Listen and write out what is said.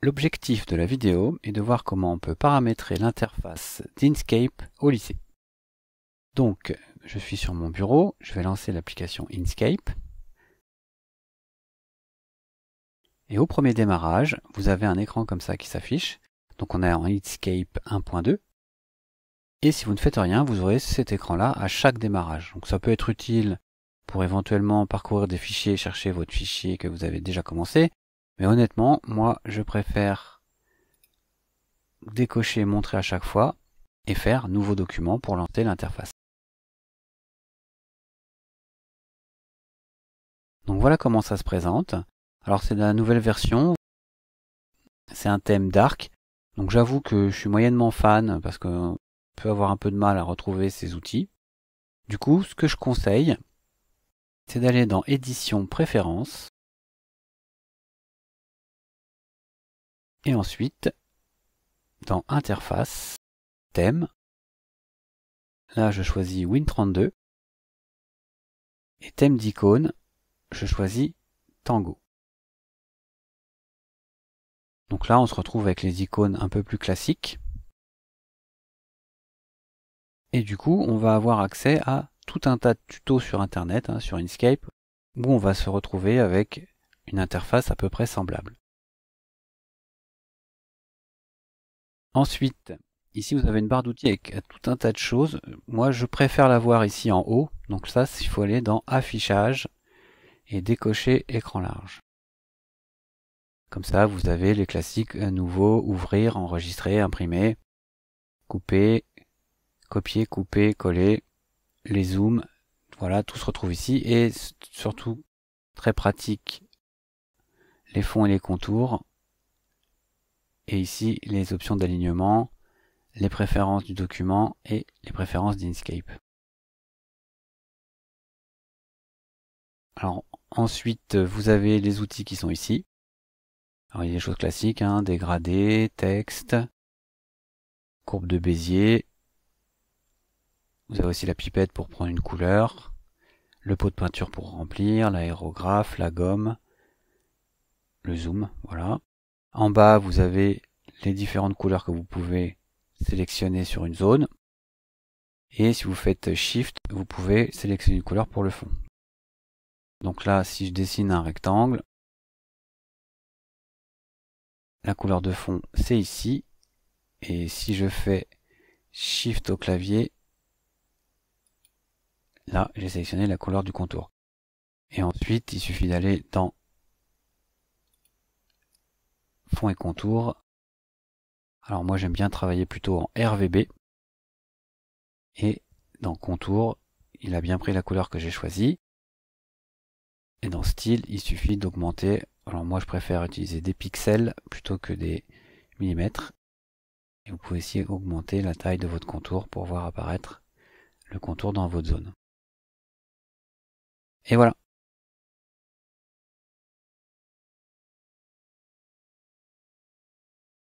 L'objectif de la vidéo est de voir comment on peut paramétrer l'interface d'Inkscape au lycée. Donc, je suis sur mon bureau, je vais lancer l'application Inkscape. Et au premier démarrage, vous avez un écran comme ça qui s'affiche. Donc on est en Inkscape 1.2. Et si vous ne faites rien, vous aurez cet écran-là à chaque démarrage. Donc ça peut être utile pour éventuellement parcourir des fichiers, chercher votre fichier que vous avez déjà commencé, mais honnêtement, moi, je préfère décocher montrer à chaque fois et faire nouveau document pour lancer l'interface. Donc voilà comment ça se présente. Alors c'est la nouvelle version. C'est un thème dark. Donc j'avoue que je suis moyennement fan parce qu'on peut avoir un peu de mal à retrouver ces outils. Du coup, ce que je conseille, c'est d'aller dans Édition Préférences, Et ensuite, dans Interface, Thème, là je choisis Win32. Et thème d'icône, je choisis Tango. Donc là, on se retrouve avec les icônes un peu plus classiques. Et du coup, on va avoir accès à tout un tas de tutos sur Internet, hein, sur Inkscape, où on va se retrouver avec une interface à peu près semblable. Ensuite, ici vous avez une barre d'outils avec tout un tas de choses. Moi je préfère la voir ici en haut, donc ça il faut aller dans affichage et décocher écran large. Comme ça vous avez les classiques à euh, nouveau, ouvrir, enregistrer, imprimer, couper, copier, couper, coller, les zooms, voilà tout se retrouve ici et surtout très pratique les fonds et les contours et ici les options d'alignement, les préférences du document et les préférences d'Inkscape. Alors ensuite vous avez les outils qui sont ici. Alors il y a des choses classiques, hein, dégradé, texte, courbe de Bézier. Vous avez aussi la pipette pour prendre une couleur, le pot de peinture pour remplir, l'aérographe, la gomme, le zoom, voilà. En bas, vous avez les différentes couleurs que vous pouvez sélectionner sur une zone. Et si vous faites Shift, vous pouvez sélectionner une couleur pour le fond. Donc là, si je dessine un rectangle, la couleur de fond, c'est ici. Et si je fais Shift au clavier, là, j'ai sélectionné la couleur du contour. Et ensuite, il suffit d'aller dans fond et contour. Alors moi j'aime bien travailler plutôt en RVB. Et dans contour, il a bien pris la couleur que j'ai choisie. Et dans style, il suffit d'augmenter. Alors moi je préfère utiliser des pixels plutôt que des millimètres. Et vous pouvez aussi augmenter la taille de votre contour pour voir apparaître le contour dans votre zone. Et voilà,